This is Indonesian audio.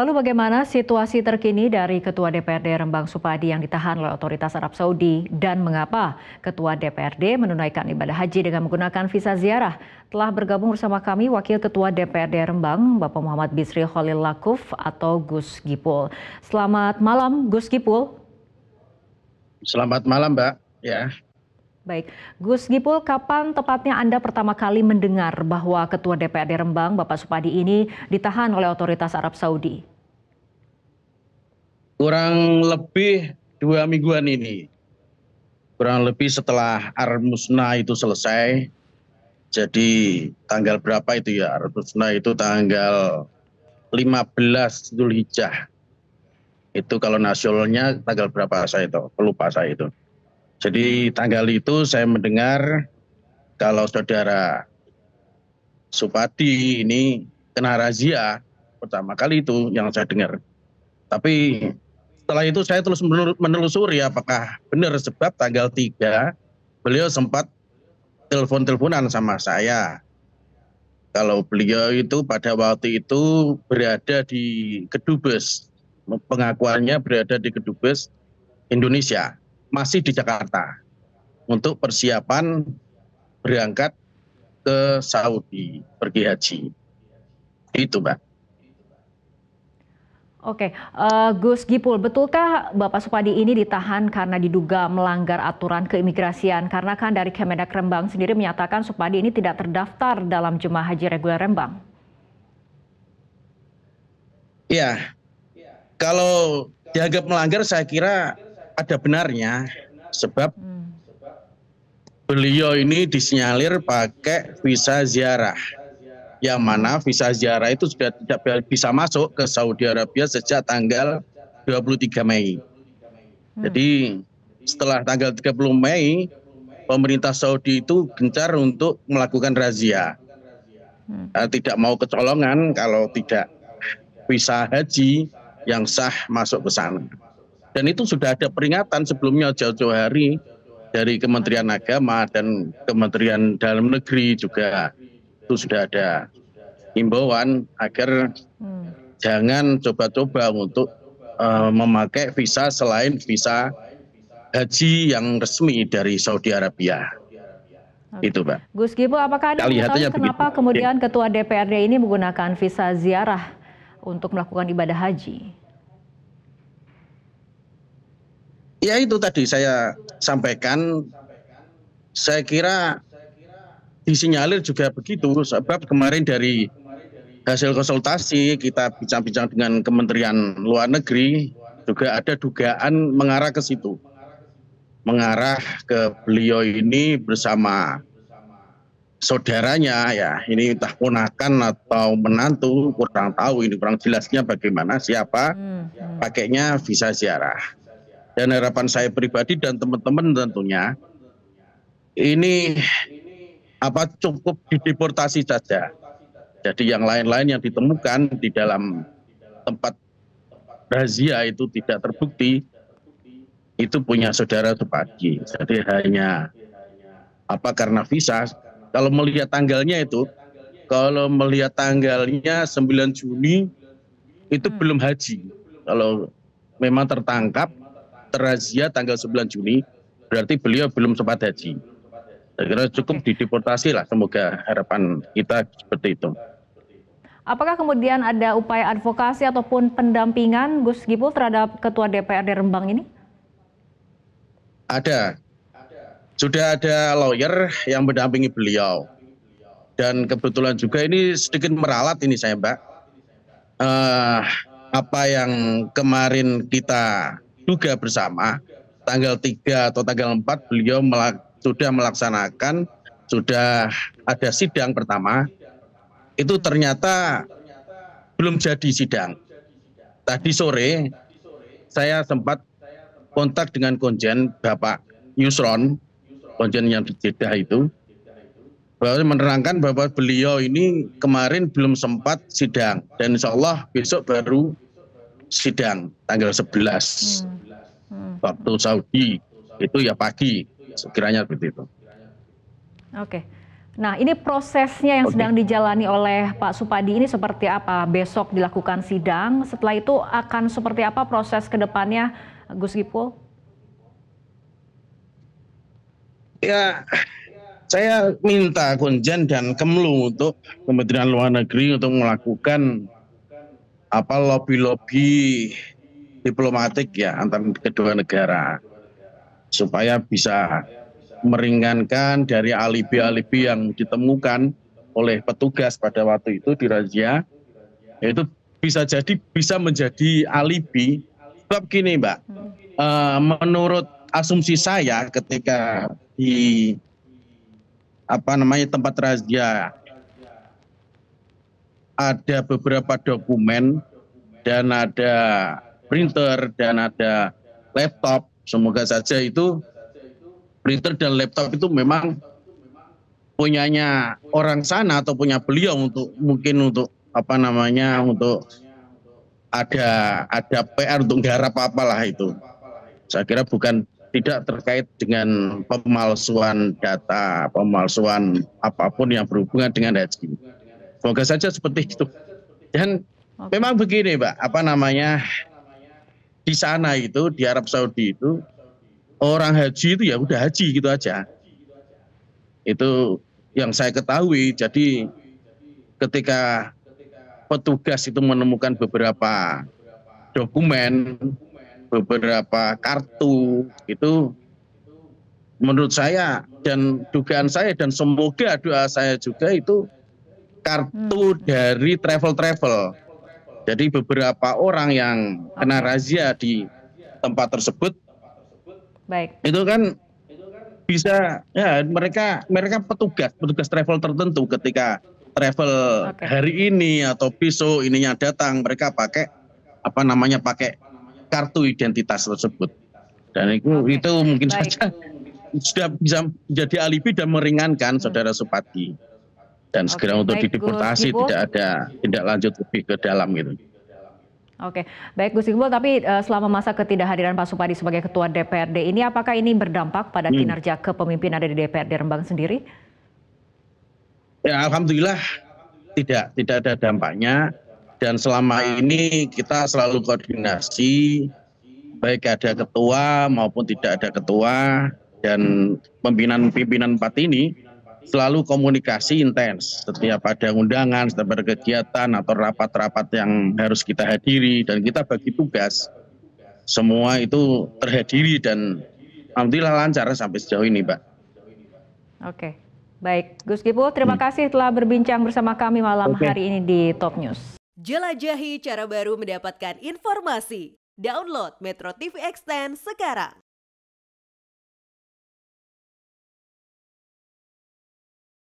Lalu bagaimana situasi terkini dari Ketua DPRD Rembang Supadi yang ditahan oleh otoritas Arab Saudi dan mengapa Ketua DPRD menunaikan ibadah haji dengan menggunakan visa ziarah? Telah bergabung bersama kami Wakil Ketua DPRD Rembang Bapak Muhammad Bisri Khalil Lakuf atau Gus Gipul. Selamat malam Gus Gipul. Selamat malam Mbak. Ya. Baik, Gus Gipul, kapan tepatnya Anda pertama kali mendengar bahwa Ketua DPRD Rembang, Bapak Supadi ini ditahan oleh otoritas Arab Saudi? kurang lebih dua mingguan ini kurang lebih setelah Armusna itu selesai jadi tanggal berapa itu ya Armusna itu tanggal 15 Zulhijjah itu kalau nasionalnya tanggal berapa saya itu lupa saya itu jadi tanggal itu saya mendengar kalau saudara Supadi ini kena razia pertama kali itu yang saya dengar tapi setelah itu saya terus menelusuri apakah benar sebab tanggal 3 beliau sempat telepon-teleponan sama saya. Kalau beliau itu pada waktu itu berada di Kedubes, pengakuannya berada di Kedubes Indonesia, masih di Jakarta untuk persiapan berangkat ke Saudi pergi haji. Itu, Pak. Oke, uh, Gus Gipul, betulkah Bapak Supadi ini ditahan karena diduga melanggar aturan keimigrasian? Karena kan dari Kemenak Rembang sendiri menyatakan Supadi ini tidak terdaftar dalam jemaah haji reguler Rembang. Ya, kalau dianggap melanggar saya kira ada benarnya. Sebab hmm. beliau ini disinyalir pakai visa ziarah yang mana visa ziarah itu sudah tidak bisa masuk ke Saudi Arabia sejak tanggal 23 Mei. Hmm. Jadi setelah tanggal 30 Mei, pemerintah Saudi itu gencar untuk melakukan razia. Hmm. Eh, tidak mau kecolongan kalau tidak visa haji yang sah masuk ke sana. Dan itu sudah ada peringatan sebelumnya jauh-jauh hari dari Kementerian Agama dan Kementerian Dalam Negeri juga itu sudah ada imbauan agar hmm. jangan coba-coba untuk uh, memakai visa selain visa haji yang resmi dari Saudi Arabia. Oke. Itu, Pak. Gus Gibo, apakah Anda mengetahui kenapa begitu. kemudian Ketua DPRD ini menggunakan visa ziarah untuk melakukan ibadah haji? Ya itu tadi saya sampaikan. Saya kira disinyalir juga begitu sebab kemarin dari hasil konsultasi kita bincang-bincang dengan Kementerian Luar Negeri juga ada dugaan mengarah ke situ. Mengarah ke beliau ini bersama saudaranya ya, ini entah ponakan atau menantu kurang tahu ini kurang jelasnya bagaimana siapa hmm. pakainya visa ziarah. Dan harapan saya pribadi dan teman-teman tentunya ini apa cukup dideportasi saja. Jadi yang lain-lain yang ditemukan di dalam tempat razia itu tidak terbukti itu punya saudara pagi. Jadi hanya apa karena visa. Kalau melihat tanggalnya itu, kalau melihat tanggalnya 9 Juni itu hmm. belum haji. Kalau memang tertangkap terazia tanggal 9 Juni berarti beliau belum sempat haji. Saya kira cukup dideportasi lah, semoga harapan kita seperti itu. Apakah kemudian ada upaya advokasi ataupun pendampingan Gus Gipul terhadap Ketua DPRD Rembang ini? Ada. Sudah ada lawyer yang mendampingi beliau. Dan kebetulan juga ini sedikit meralat ini saya Mbak. Uh, apa yang kemarin kita duga bersama, tanggal 3 atau tanggal 4 beliau melak sudah melaksanakan sudah ada sidang pertama itu ternyata belum jadi sidang. Tadi sore saya sempat kontak dengan konjen Bapak Yusron, konjen yang di itu, bahwa menerangkan bahwa beliau ini kemarin belum sempat sidang dan insya Allah besok baru sidang tanggal 11 hmm. Hmm. waktu Saudi itu ya pagi sekiranya seperti itu. Oke. Nah, ini prosesnya yang Oke. sedang dijalani oleh Pak Supadi ini seperti apa? Besok dilakukan sidang, setelah itu akan seperti apa proses ke depannya, Gus Gipul? Ya, saya minta Konjen dan Kemlu untuk Kementerian Luar Negeri untuk melakukan apa lobby-lobby diplomatik ya antar kedua negara supaya bisa meringankan dari alibi-alibi yang ditemukan oleh petugas pada waktu itu di razia itu bisa jadi bisa menjadi alibi sebab gini mbak hmm. uh, menurut asumsi saya ketika di apa namanya tempat razia ada beberapa dokumen dan ada printer dan ada laptop Semoga saja itu printer dan laptop itu memang punyanya orang sana atau punya beliau untuk mungkin untuk apa namanya untuk ada ada PR untuk garap apalah itu. Saya kira bukan tidak terkait dengan pemalsuan data, pemalsuan apapun yang berhubungan dengan haji. Semoga saja seperti itu. Dan memang begini, Pak, apa namanya? di sana itu di Arab Saudi itu orang haji itu ya udah haji gitu aja. Itu yang saya ketahui. Jadi ketika petugas itu menemukan beberapa dokumen, beberapa kartu itu menurut saya dan dugaan saya dan semoga doa saya juga itu kartu hmm. dari travel-travel jadi beberapa orang yang kena razia di tempat tersebut, baik. Itu kan bisa ya mereka mereka petugas petugas travel tertentu ketika travel okay. hari ini atau besok ininya datang mereka pakai apa namanya pakai kartu identitas tersebut dan itu okay. itu mungkin Baik. saja sudah bisa menjadi alibi dan meringankan hmm. saudara Supati dan Oke, segera untuk baik, dideportasi Gus tidak ada tidak lanjut lebih ke dalam gitu. Oke, baik Gus Iqbal, tapi uh, selama masa ketidakhadiran Pak Supadi sebagai Ketua DPRD ini, apakah ini berdampak pada hmm. kinerja kepemimpinan dari DPRD Rembang sendiri? Ya, Alhamdulillah tidak, tidak ada dampaknya. Dan selama ini kita selalu koordinasi, baik ada ketua maupun tidak ada ketua, dan pimpinan-pimpinan empat ini selalu komunikasi intens setiap ada undangan, setiap ada kegiatan atau rapat-rapat yang harus kita hadiri dan kita bagi tugas. Semua itu terhadiri dan alhamdulillah lancar sampai sejauh ini, Pak. Oke. Baik, Gus Gipul terima hmm. kasih telah berbincang bersama kami malam okay. hari ini di Top News. Jelajahi cara baru mendapatkan informasi. Download Metro TV Extend sekarang.